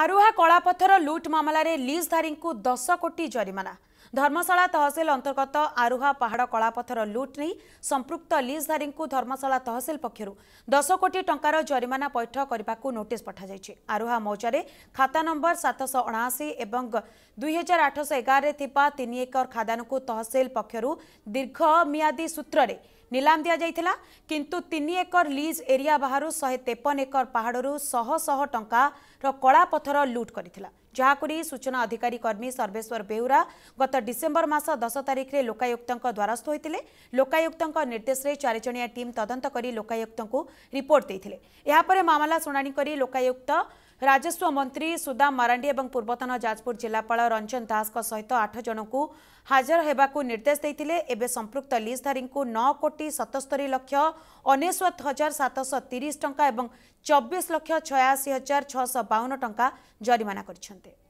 ଆରୁହା କଳାପଥର ଲୁଟ୍ ମାମଲାରେ ଲିଜ୍ଧାରୀଙ୍କୁ ଦଶ କୋଟି ଜରିମାନା ଧର୍ମଶାଳା ତହସିଲ ଅନ୍ତର୍ଗତ ଆରୁହା ପାହାଡ଼ କଳାପଥର ଲୁଟ୍ ନେଇ ସମ୍ପୃକ୍ତ ଲିଜ୍ଧାରୀଙ୍କୁ ଧର୍ମଶାଳା ତହସିଲ ପକ୍ଷରୁ ଦଶ କୋଟି ଟଙ୍କାର ଜରିମାନା ପୈଠ କରିବାକୁ ନୋଟିସ୍ ପଠାଯାଇଛି ଆରୁହା ମୌଜାରେ ଖାତା ନମ୍ବର ସାତଶହ ଅଣାଅଶୀ ଏବଂ ଦୁଇହଜାର ଆଠଶହ ଏଗାରରେ ଥିବା ତିନି ଏକର ଖାଦାନକୁ ତହସିଲ ପକ୍ଷରୁ ଦୀର୍ଘମିଆଦୀ ସୂତ୍ରରେ ନିଲାମ ଦିଆଯାଇଥିଲା କିନ୍ତୁ ତିନି ଏକର ଲିଜ୍ ଏରିଆ ବାହାରୁ ଶହେ ତେପନ ଏକର ପାହାଡ଼ରୁ ଶହ ଶହ ଟଙ୍କାର କଳାପଥର ଲୁଟ୍ କରିଥିଲା ଯାହାକୁ ନେଇ ସୂଚନା ଅଧିକାରୀ କର୍ମୀ ସର୍ବେଶ୍ୱର ବେଉରା ଗତ ଡିସେମ୍ବର ମାସ ଦଶ ତାରିଖରେ ଲୋକାୟୁକ୍ତଙ୍କ ଦ୍ୱାରସ୍ଥ ହୋଇଥିଲେ ଲୋକାୟୁକ୍ତଙ୍କ ନିର୍ଦ୍ଦେଶରେ ଚାରିଜଣିଆ ଟିମ୍ ତଦନ୍ତ କରି ଲୋକାୟୁକ୍ତଙ୍କୁ ରିପୋର୍ଟ ଦେଇଥିଲେ ଏହାପରେ ମାମଲା ଶୁଣାଣି କରି ଲୋକାୟୁକ୍ତ राजस्व मन्त्री सुदाम मारांडी एवं पूर्वतन जाजपुर जापापल रञ्जन दासहित आठजनको हाजर निर्देश एवं निर्देशपृक्त लिजधारी नौ कोटी सतस्तरी लक्ष लक्षत हजार सतश तिरि टा चबिस लक्ष छयाजार छ बान्न जरिमाना जरिमा